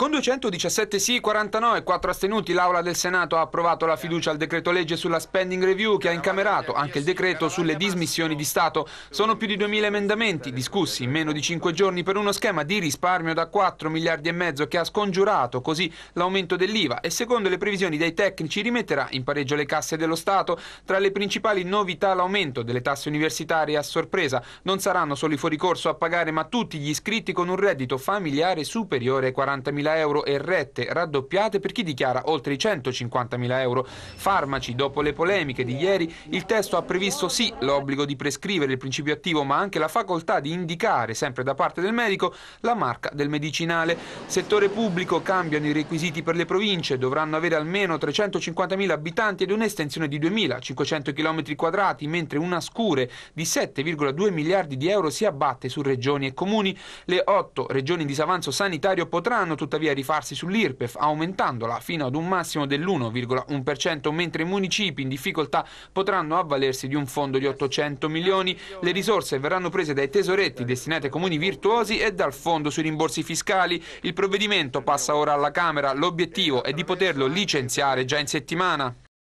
Con 217 sì, 49 e 4 astenuti, l'Aula del Senato ha approvato la fiducia al decreto legge sulla spending review che ha incamerato anche il decreto sulle dismissioni di Stato. Sono più di 2.000 emendamenti discussi in meno di 5 giorni per uno schema di risparmio da 4 miliardi e mezzo che ha scongiurato così l'aumento dell'IVA e secondo le previsioni dei tecnici rimetterà in pareggio le casse dello Stato. Tra le principali novità l'aumento delle tasse universitarie a sorpresa. Non saranno solo i fuoricorso a pagare ma tutti gli iscritti con un reddito familiare superiore ai 40 euro euro e rette raddoppiate per chi dichiara oltre i 150.000 euro. Farmaci, dopo le polemiche di ieri, il testo ha previsto sì l'obbligo di prescrivere il principio attivo, ma anche la facoltà di indicare, sempre da parte del medico, la marca del medicinale. Settore pubblico cambiano i requisiti per le province, dovranno avere almeno 350.000 abitanti ed un'estensione di 2.500 km quadrati, mentre una scure di 7,2 miliardi di euro si abbatte su regioni e comuni. Le otto regioni in disavanzo sanitario potranno tuttavia tuttavia rifarsi sull'IRPEF aumentandola fino ad un massimo dell'1,1%, mentre i municipi in difficoltà potranno avvalersi di un fondo di 800 milioni. Le risorse verranno prese dai tesoretti destinati ai comuni virtuosi e dal fondo sui rimborsi fiscali. Il provvedimento passa ora alla Camera, l'obiettivo è di poterlo licenziare già in settimana.